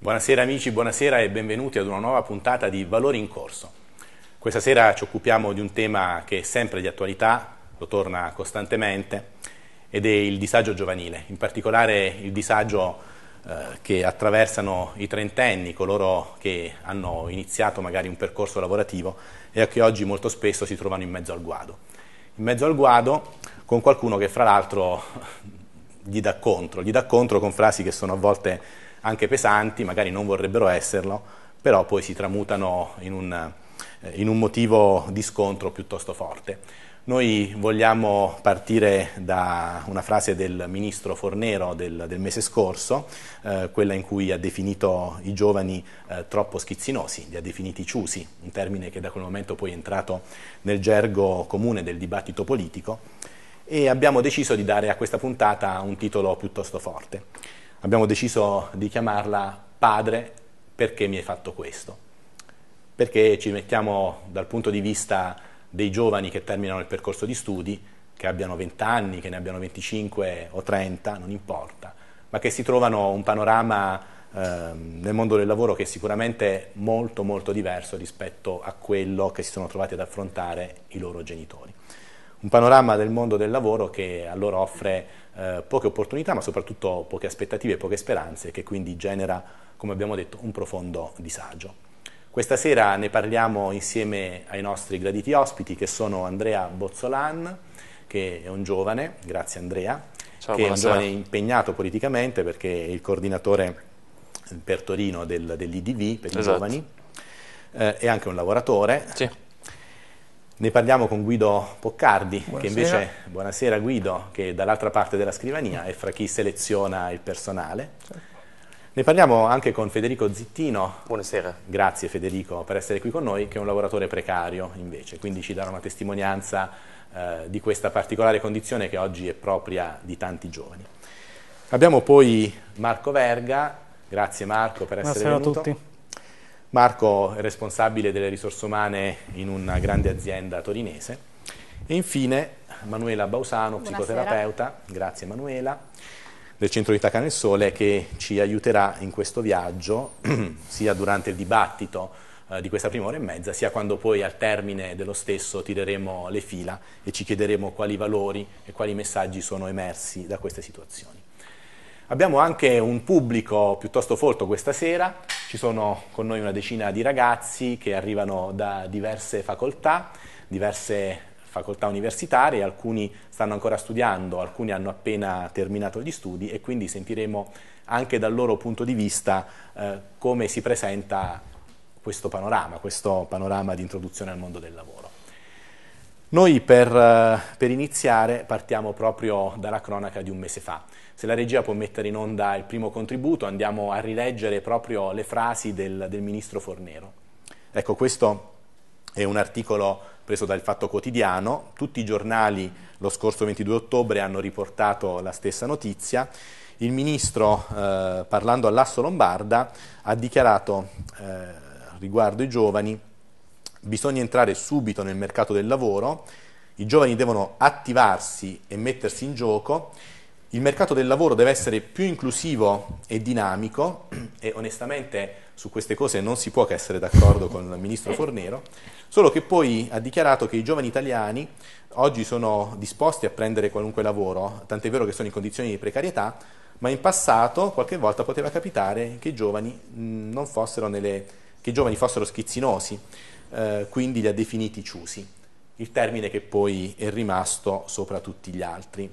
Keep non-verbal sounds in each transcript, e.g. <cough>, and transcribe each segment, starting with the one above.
Buonasera amici, buonasera e benvenuti ad una nuova puntata di Valori in Corso. Questa sera ci occupiamo di un tema che è sempre di attualità, lo torna costantemente, ed è il disagio giovanile, in particolare il disagio eh, che attraversano i trentenni, coloro che hanno iniziato magari un percorso lavorativo e che oggi molto spesso si trovano in mezzo al guado. In mezzo al guado con qualcuno che fra l'altro gli dà contro, gli dà contro con frasi che sono a volte anche pesanti, magari non vorrebbero esserlo, però poi si tramutano in un, eh, in un motivo di scontro piuttosto forte. Noi vogliamo partire da una frase del ministro Fornero del, del mese scorso, eh, quella in cui ha definito i giovani eh, troppo schizzinosi, li ha definiti ciusi, un termine che da quel momento poi è entrato nel gergo comune del dibattito politico, e abbiamo deciso di dare a questa puntata un titolo piuttosto forte. Abbiamo deciso di chiamarla Padre perché mi hai fatto questo? Perché ci mettiamo dal punto di vista dei giovani che terminano il percorso di studi, che abbiano 20 anni, che ne abbiano 25 o 30, non importa, ma che si trovano un panorama ehm, nel mondo del lavoro che è sicuramente molto molto diverso rispetto a quello che si sono trovati ad affrontare i loro genitori un panorama del mondo del lavoro che a loro offre eh, poche opportunità ma soprattutto poche aspettative, e poche speranze che quindi genera, come abbiamo detto, un profondo disagio. Questa sera ne parliamo insieme ai nostri graditi ospiti che sono Andrea Bozzolan, che è un giovane, grazie Andrea, Ciao, che buonasera. è un giovane impegnato politicamente perché è il coordinatore per Torino del, dell'IDV per esatto. i giovani, eh, è anche un lavoratore. Sì ne parliamo con Guido Poccardi, buonasera. che invece, buonasera Guido, che è dall'altra parte della scrivania è fra chi seleziona il personale. Certo. Ne parliamo anche con Federico Zittino. Buonasera. Grazie Federico per essere qui con noi, che è un lavoratore precario invece, quindi ci darà una testimonianza eh, di questa particolare condizione che oggi è propria di tanti giovani. Abbiamo poi Marco Verga, grazie Marco per essere venuto. Buonasera a tutti. Marco è responsabile delle risorse umane in una grande azienda torinese. E infine Manuela Bausano, Buonasera. psicoterapeuta, grazie Manuela, del Centro di Tacana e Sole, che ci aiuterà in questo viaggio, <clears throat> sia durante il dibattito eh, di questa prima ora e mezza, sia quando poi al termine dello stesso tireremo le fila e ci chiederemo quali valori e quali messaggi sono emersi da queste situazioni. Abbiamo anche un pubblico piuttosto folto questa sera, ci sono con noi una decina di ragazzi che arrivano da diverse facoltà, diverse facoltà universitarie, alcuni stanno ancora studiando, alcuni hanno appena terminato gli studi e quindi sentiremo anche dal loro punto di vista eh, come si presenta questo panorama, questo panorama di introduzione al mondo del lavoro. Noi per, eh, per iniziare partiamo proprio dalla cronaca di un mese fa. Se la regia può mettere in onda il primo contributo, andiamo a rileggere proprio le frasi del, del ministro Fornero. Ecco, questo è un articolo preso dal Fatto Quotidiano, tutti i giornali lo scorso 22 ottobre hanno riportato la stessa notizia. Il ministro, eh, parlando all'Asso Lombarda, ha dichiarato eh, riguardo i giovani bisogna entrare subito nel mercato del lavoro, i giovani devono attivarsi e mettersi in gioco il mercato del lavoro deve essere più inclusivo e dinamico <clears throat> e onestamente su queste cose non si può che essere d'accordo con il ministro Fornero, solo che poi ha dichiarato che i giovani italiani oggi sono disposti a prendere qualunque lavoro, tant'è vero che sono in condizioni di precarietà, ma in passato qualche volta poteva capitare che i giovani, mm, fossero, nelle, che i giovani fossero schizzinosi, eh, quindi li ha definiti ciusi, il termine che poi è rimasto sopra tutti gli altri.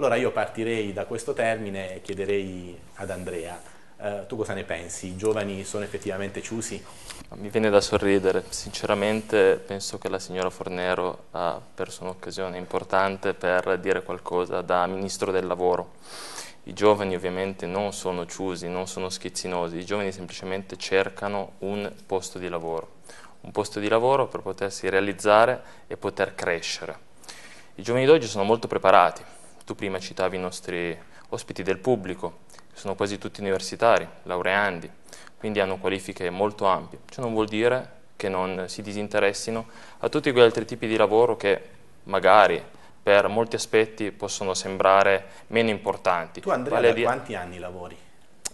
Allora io partirei da questo termine e chiederei ad Andrea, eh, tu cosa ne pensi? I giovani sono effettivamente ciusi? Mi viene da sorridere, sinceramente penso che la signora Fornero ha perso un'occasione importante per dire qualcosa da Ministro del Lavoro. I giovani ovviamente non sono ciusi, non sono schizzinosi, i giovani semplicemente cercano un posto di lavoro, un posto di lavoro per potersi realizzare e poter crescere. I giovani d'oggi sono molto preparati, tu prima citavi i nostri ospiti del pubblico, sono quasi tutti universitari, laureandi, quindi hanno qualifiche molto ampie. Ciò non vuol dire che non si disinteressino a tutti quegli altri tipi di lavoro che magari per molti aspetti possono sembrare meno importanti. Tu Andrea, vale da quanti anni lavori?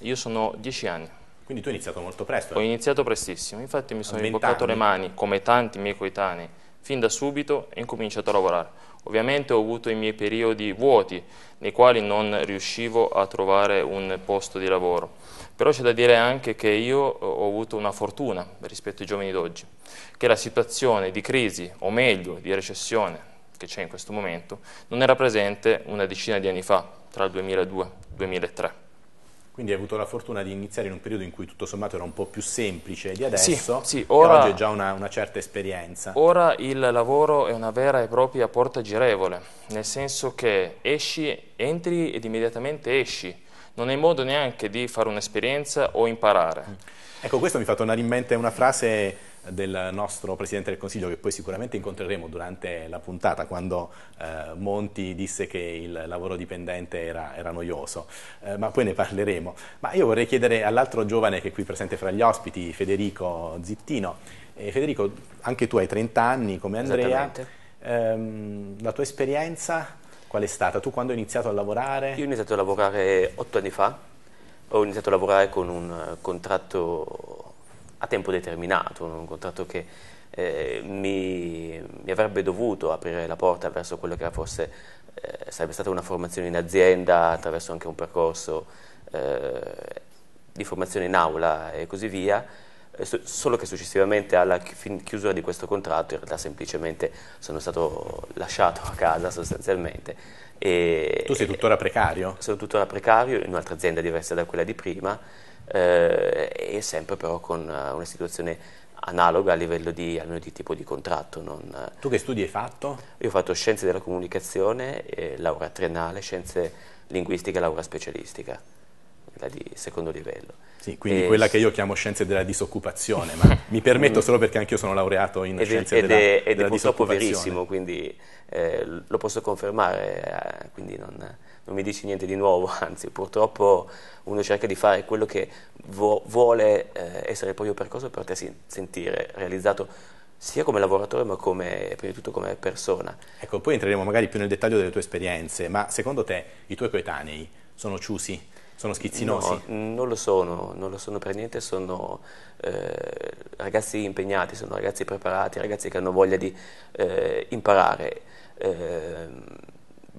Io sono dieci anni. Quindi tu hai iniziato molto presto? Ho eh. iniziato prestissimo, infatti mi sono imboccato le mani, come tanti miei coetanei, fin da subito e ho incominciato a lavorare. Ovviamente ho avuto i miei periodi vuoti, nei quali non riuscivo a trovare un posto di lavoro. Però c'è da dire anche che io eh, ho avuto una fortuna rispetto ai giovani d'oggi, che la situazione di crisi, o meglio di recessione, che c'è in questo momento, non era presente una decina di anni fa, tra il 2002 e il 2003. Quindi hai avuto la fortuna di iniziare in un periodo in cui tutto sommato era un po' più semplice di adesso, sì, sì, ora, oggi è già una, una, certa esperienza. Ora il lavoro è una vera e propria porta girevole, nel senso che esci, entri ed immediatamente esci, non hai modo neanche di fare un'esperienza o imparare. Mm. Ecco, questo mi fa tornare in mente una frase del nostro Presidente del Consiglio che poi sicuramente incontreremo durante la puntata quando eh, Monti disse che il lavoro dipendente era, era noioso, eh, ma poi ne parleremo. Ma io vorrei chiedere all'altro giovane che è qui presente fra gli ospiti, Federico Zittino. Eh, Federico, anche tu hai 30 anni come Andrea, ehm, la tua esperienza Qual è stata? Tu quando hai iniziato a lavorare? Io ho iniziato a lavorare otto anni fa, ho iniziato a lavorare con un eh, contratto a tempo determinato, un contratto che eh, mi, mi, avrebbe dovuto aprire la porta verso quello che era forse eh, sarebbe stata una formazione in azienda attraverso anche un percorso eh, di formazione in aula e così via eh, solo che successivamente alla chiusura di questo contratto in realtà semplicemente sono stato lasciato a casa sostanzialmente. E, tu sei tuttora precario? Sono tuttora precario in un'altra azienda diversa da quella di prima eh, e sempre però con eh, una situazione analoga a livello di, almeno di tipo di contratto. Non... Eh. Tu che studi hai fatto? Io ho fatto scienze della comunicazione, eh, laurea triennale, scienze linguistiche e laurea specialistica quella di secondo livello. Sì, quindi e quella che io chiamo scienze della disoccupazione, ma <laughs> mi permetto solo perché anch'io sono laureato in ed, scienze ed della, è, ed della è purtroppo verissimo, quindi eh, lo posso confermare, eh, quindi non, non, mi dici niente di nuovo, <laughs> anzi purtroppo uno cerca di fare quello che vo vuole eh, essere il proprio percorso per potersi sentire realizzato sia come lavoratore ma come, prima di tutto come persona. Ecco, poi entreremo magari più nel dettaglio delle tue esperienze, ma secondo te i tuoi coetanei sono ciusi sono schizzinosi? No, non lo sono, non lo sono per niente, sono eh, ragazzi impegnati, sono ragazzi preparati, ragazzi che hanno voglia di eh, imparare. Eh,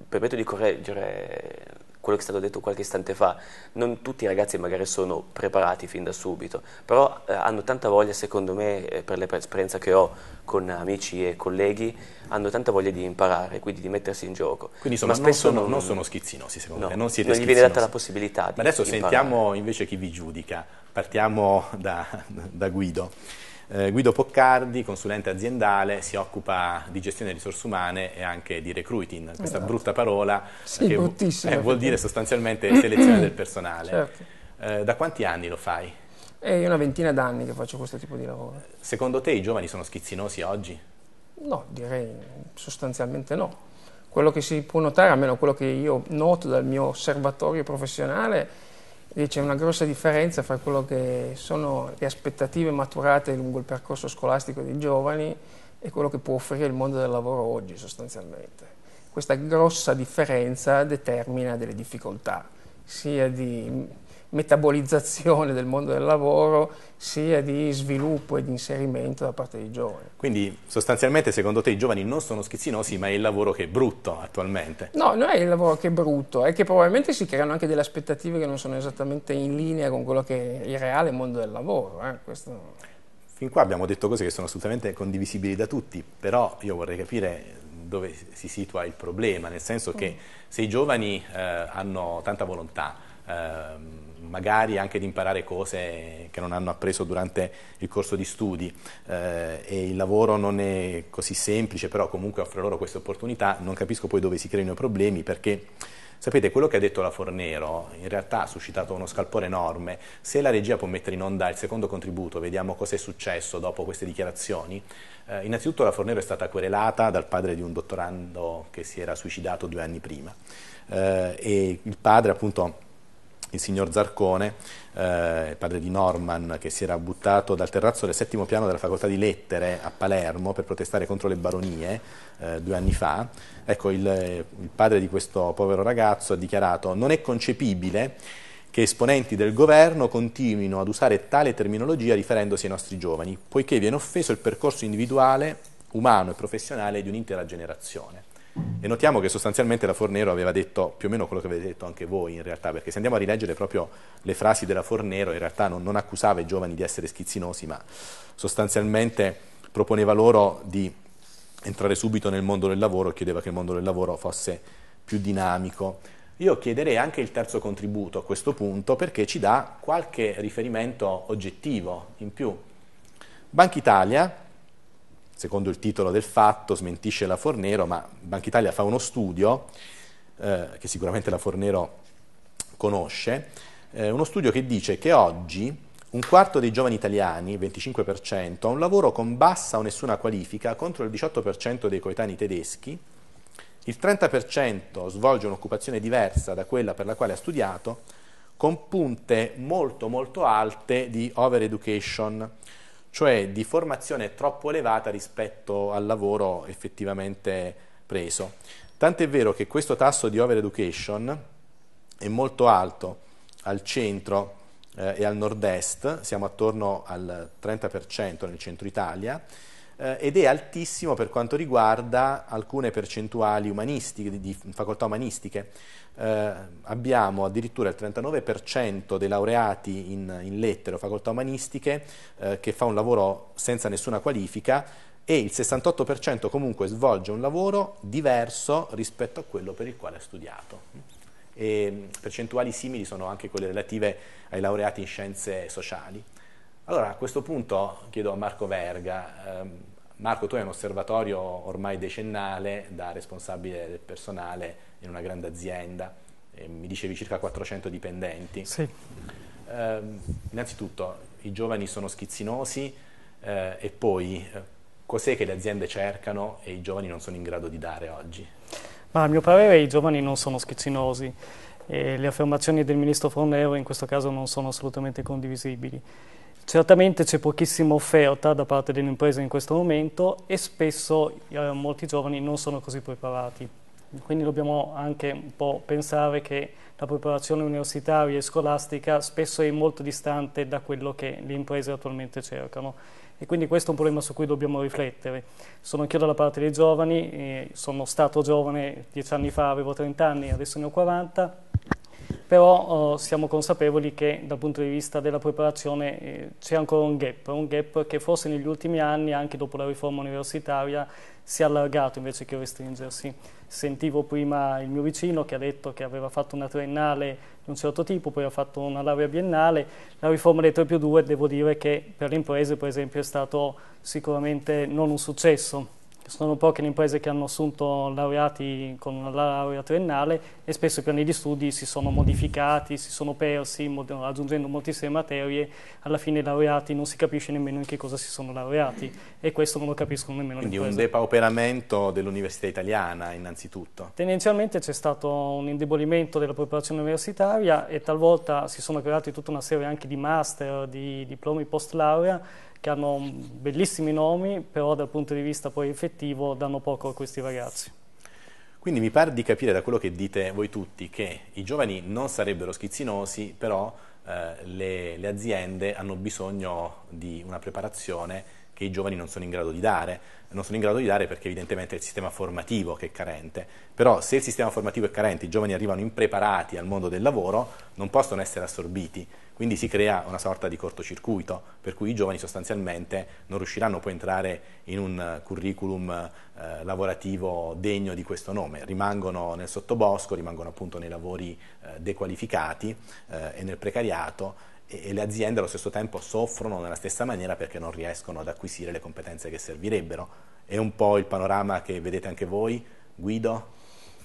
permetto di correggere quello che è stato detto qualche istante fa, non tutti i ragazzi magari sono preparati fin da subito, però eh, hanno tanta voglia, secondo me, eh, per l'esperienza che ho con amici e colleghi, hanno tanta voglia di imparare, quindi di mettersi in gioco. Quindi insomma, Ma spesso non sono, non, non sono schizzinosi, secondo no, me, non siete Non gli viene data la possibilità di Ma adesso imparare. sentiamo invece chi vi giudica, partiamo da, <laughs> da Guido. Eh, Guido Poccardi, consulente aziendale, si occupa di gestione delle risorse umane e anche di recruiting, questa esatto. brutta parola sì, che eh, vuol dire sostanzialmente selezione del personale. Certo. Eh, da quanti anni lo fai? È eh, una ventina d'anni che faccio questo tipo di lavoro. Secondo te i giovani sono schizzinosi oggi? No, direi sostanzialmente no. Quello che si può notare, almeno quello che io noto dal mio osservatorio professionale, è c'è una grossa differenza fra quello che sono le aspettative maturate lungo il percorso scolastico dei giovani e quello che può offrire il mondo del lavoro oggi sostanzialmente. Questa grossa differenza determina delle difficoltà, sia di metabolizzazione del mondo del lavoro sia di sviluppo e di inserimento da parte dei giovani. Quindi sostanzialmente secondo te i giovani non sono schizzinosi ma è il lavoro che è brutto attualmente? No, non è il lavoro che è brutto, è che probabilmente si creano anche delle aspettative che non sono esattamente in linea con quello che è il reale mondo del lavoro. Eh? Questo... Fin qua abbiamo detto cose che sono assolutamente condivisibili da tutti, però io vorrei capire dove si situa il problema, nel senso che mm. se i giovani eh, hanno tanta volontà, ehm, magari anche di imparare cose che non hanno appreso durante il corso di studi eh, e il lavoro non è così semplice, però comunque offre loro queste opportunità, non capisco poi dove si creino i problemi perché... Sapete, quello che ha detto la Fornero in realtà ha suscitato uno scalpore enorme. Se la regia può mettere in onda il secondo contributo, vediamo cosa è successo dopo queste dichiarazioni. Eh, innanzitutto la Fornero è stata querelata dal padre di un dottorando che si era suicidato due anni prima eh, e il padre appunto il signor Zarcone, eh, padre di Norman, che si era buttato dal terrazzo del settimo piano della facoltà di lettere a Palermo per protestare contro le baronie eh, due anni fa. Ecco, il, il padre di questo povero ragazzo ha dichiarato non è concepibile che esponenti del governo continuino ad usare tale terminologia riferendosi ai nostri giovani, poiché viene offeso il percorso individuale, umano e professionale di un'intera generazione. E notiamo che sostanzialmente la Fornero aveva detto più o meno quello che avete detto anche voi in realtà, perché se andiamo a rileggere proprio le frasi della Fornero, in realtà non, non accusava i giovani di essere schizzinosi, ma sostanzialmente proponeva loro di entrare subito nel mondo del lavoro, chiedeva che il mondo del lavoro fosse più dinamico. Io chiederei anche il terzo contributo a questo punto perché ci dà qualche riferimento oggettivo in più. Banca Italia secondo il titolo del fatto, smentisce la Fornero, ma Banca Italia fa uno studio, eh, che sicuramente la Fornero conosce, eh, uno studio che dice che oggi un quarto dei giovani italiani, 25%, ha un lavoro con bassa o nessuna qualifica contro il 18% dei coetanei tedeschi, il 30% svolge un'occupazione diversa da quella per la quale ha studiato, con punte molto molto alte di over education, cioè di formazione troppo elevata rispetto al lavoro effettivamente preso. Tant'è vero che questo tasso di over education è molto alto al centro eh, e al nord-est, siamo attorno al 30% nel centro Italia, eh, ed è altissimo per quanto riguarda alcune percentuali umanistiche, di facoltà umanistiche. Eh, abbiamo addirittura il 39% dei laureati in, in lettere o facoltà umanistiche eh, che fa un lavoro senza nessuna qualifica e il 68% comunque svolge un lavoro diverso rispetto a quello per il quale ha studiato. E mm, percentuali simili sono anche quelle relative ai laureati in scienze sociali. Allora a questo punto chiedo a Marco Verga, ehm, Marco, tu hai un osservatorio ormai decennale da responsabile del personale in una grande azienda, mi dicevi circa 400 dipendenti. Sì. Eh, innanzitutto, i giovani sono schizzinosi eh, e poi eh, cos'è che le aziende cercano e i giovani non sono in grado di dare oggi? Ma a mio parere i giovani non sono schizzinosi e le affermazioni del ministro Fornero in questo caso non sono assolutamente condivisibili. Certamente c'è pochissima offerta da parte delle imprese in questo momento e spesso eh, molti giovani non sono così preparati. Quindi dobbiamo anche un po' pensare che la preparazione universitaria e scolastica spesso è molto distante da quello che le imprese attualmente cercano. E quindi questo è un problema su cui dobbiamo riflettere. Sono anch'io dalla parte dei giovani, eh, sono stato giovane dieci anni fa, avevo 30 anni, adesso ne ho 40 però eh, siamo consapevoli che dal punto di vista della preparazione eh, c'è ancora un gap, un gap che forse negli ultimi anni, anche dopo la riforma universitaria, si è allargato invece che restringersi. Sentivo prima il mio vicino che ha detto che aveva fatto una triennale di un certo tipo, poi ha fatto una laurea biennale. La riforma dei 3 più 2 devo dire che per le imprese per esempio è stato sicuramente non un successo, che sono poche le imprese che hanno assunto laureati con una laurea triennale e spesso i piani di studi si sono modificati, si sono persi, mod aggiungendo moltissime materie, alla fine i laureati non si capisce nemmeno in che cosa si sono laureati e questo non lo capiscono nemmeno Quindi le imprese. Quindi un depauperamento dell'università italiana innanzitutto? Tendenzialmente c'è stato un indebolimento della preparazione universitaria e talvolta si sono creati tutta una serie anche di master, di diplomi post laurea che hanno bellissimi nomi, però dal punto di vista poi effettivo danno poco a questi ragazzi. Quindi mi pare di capire da quello che dite voi tutti che i giovani non sarebbero schizzinosi, però eh, le, le aziende hanno bisogno di una preparazione che i giovani non sono in grado di dare. Non sono in grado di dare perché evidentemente è il sistema formativo che è carente. Però se il sistema formativo è carente, i giovani arrivano impreparati al mondo del lavoro, non possono essere assorbiti. Quindi si crea una sorta di cortocircuito, per cui i giovani sostanzialmente non riusciranno poi a entrare in un eh, curriculum eh, lavorativo degno di questo nome. Rimangono nel sottobosco, rimangono appunto nei lavori eh, dequalificati eh, e nel precariato e le aziende allo stesso tempo soffrono nella stessa maniera perché non riescono ad acquisire le competenze che servirebbero. È un po' il panorama che vedete anche voi, Guido?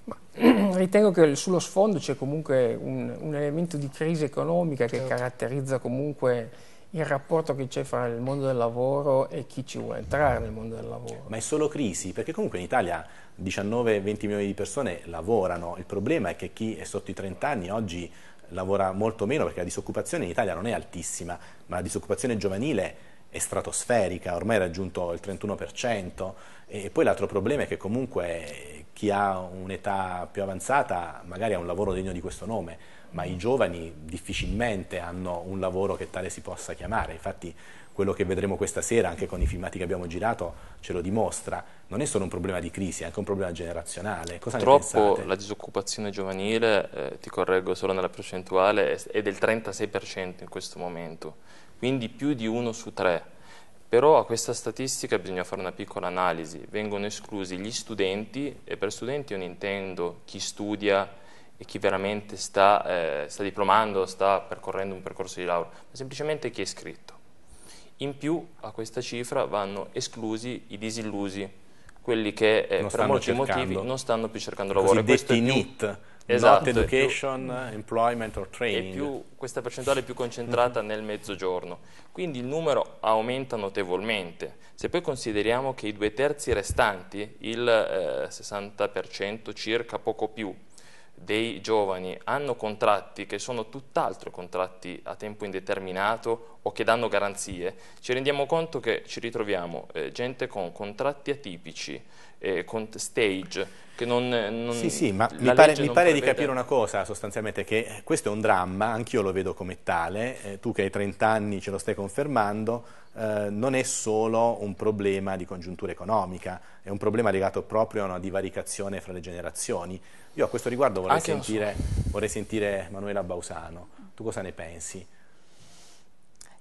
Ma, <clears throat> ritengo che sullo sfondo c'è comunque un, un, elemento di crisi economica che certo. caratterizza comunque il rapporto che c'è fra il mondo del lavoro e chi ci vuole entrare nel mondo del lavoro. Ma è solo crisi, perché comunque in Italia 19-20 milioni di persone lavorano, il problema è che chi è sotto i 30 anni oggi lavora molto meno perché la disoccupazione in Italia non è altissima, ma la disoccupazione giovanile è stratosferica, ormai ha raggiunto il 31%, e poi l'altro problema è che comunque chi ha un'età più avanzata magari ha un lavoro degno di questo nome, ma i giovani difficilmente hanno un lavoro che tale si possa chiamare, infatti quello che vedremo questa sera, anche con i filmati che abbiamo girato, ce lo dimostra. Non è solo un problema di crisi, è anche un problema generazionale. Cosa Purtroppo la disoccupazione giovanile, eh, ti correggo solo nella percentuale, è del 36% in questo momento, quindi più di uno su tre. Però a questa statistica bisogna fare una piccola analisi. Vengono esclusi gli studenti, e per studenti io ne intendo chi studia, e chi veramente sta, eh, sta diplomando, sta percorrendo un percorso di laurea, ma semplicemente chi è iscritto. In più a questa cifra vanno esclusi i disillusi, quelli che eh, per molti cercando. motivi non stanno più cercando lavoro. I cosiddetti NEET, esatto, Not Education, più, eh, Employment or Training. Più, questa percentuale è più concentrata mm nel mezzogiorno, quindi il numero aumenta notevolmente. Se poi consideriamo che i due terzi restanti, il eh, 60% circa, poco più, dei giovani hanno contratti che sono tutt'altro contratti a tempo indeterminato o che danno garanzie, ci rendiamo conto che ci ritroviamo eh, gente con contratti atipici, eh, con stage, che non... Eh, non sì, sì, ma mi pare, mi pare di capire una cosa sostanzialmente, che eh, questo è un dramma, anch'io lo vedo come tale, eh, tu che hai 30 anni ce lo stai confermando, eh, non è solo un problema di congiuntura economica, è un problema legato proprio a una divaricazione fra le generazioni. Io a questo riguardo vorrei, sentire, so. vorrei sentire Manuela Bausano, tu cosa ne pensi?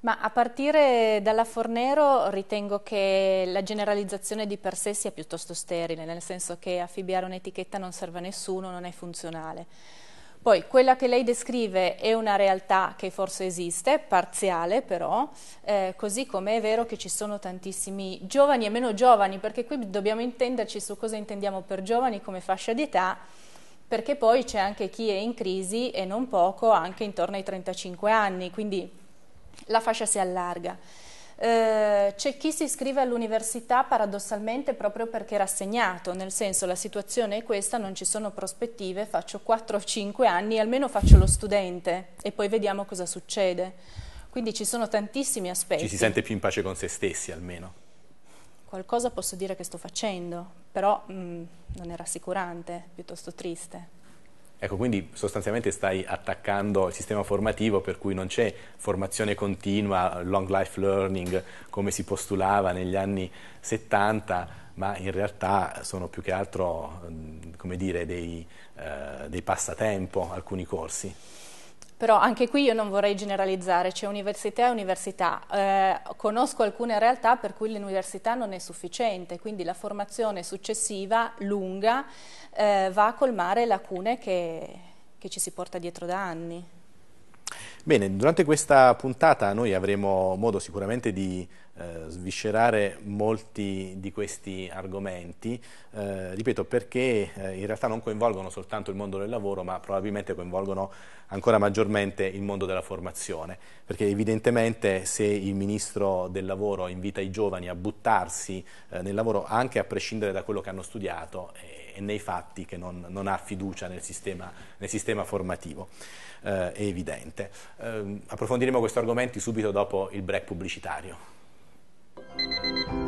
Ma a partire dalla Fornero ritengo che la generalizzazione di per sé sia piuttosto sterile, nel senso che affibbiare un'etichetta non serve a nessuno, non è funzionale. Poi quella che lei descrive è una realtà che forse esiste, parziale però, eh, così come è vero che ci sono tantissimi giovani e meno giovani, perché qui dobbiamo intenderci su cosa intendiamo per giovani come fascia di età, perché poi c'è anche chi è in crisi e non poco, anche intorno ai 35 anni, quindi la fascia si allarga. Eh, c'è chi si iscrive all'università paradossalmente proprio perché rassegnato, nel senso la situazione è questa, non ci sono prospettive, faccio 4 o 5 anni, almeno faccio lo studente e poi vediamo cosa succede. Quindi ci sono tantissimi aspetti. Ci si sente più in pace con se stessi almeno. Qualcosa posso dire che sto facendo, però mh, mm, non è rassicurante, piuttosto triste. Ecco, quindi sostanzialmente stai attaccando il sistema formativo per cui non c'è formazione continua, long life learning, come si postulava negli anni 70, ma in realtà sono più che altro, mm, come dire, dei, eh, dei passatempo alcuni corsi però anche qui io non vorrei generalizzare, c'è università e università. Eh, conosco alcune realtà per cui l'università non è sufficiente, quindi la formazione successiva, lunga, eh, va a colmare lacune che, che ci si porta dietro da anni. Bene, durante questa puntata noi avremo modo sicuramente di eh, sviscerare molti di questi argomenti, eh, ripeto perché eh, in realtà non coinvolgono soltanto il mondo del lavoro ma probabilmente coinvolgono ancora maggiormente il mondo della formazione, perché evidentemente se il Ministro del Lavoro invita i giovani a buttarsi eh, nel lavoro anche a prescindere da quello che hanno studiato e, eh, e nei fatti che non, non ha fiducia nel sistema, nel sistema formativo, eh, è evidente. Ehm, approfondiremo questi argomenti subito dopo il break pubblicitario. Música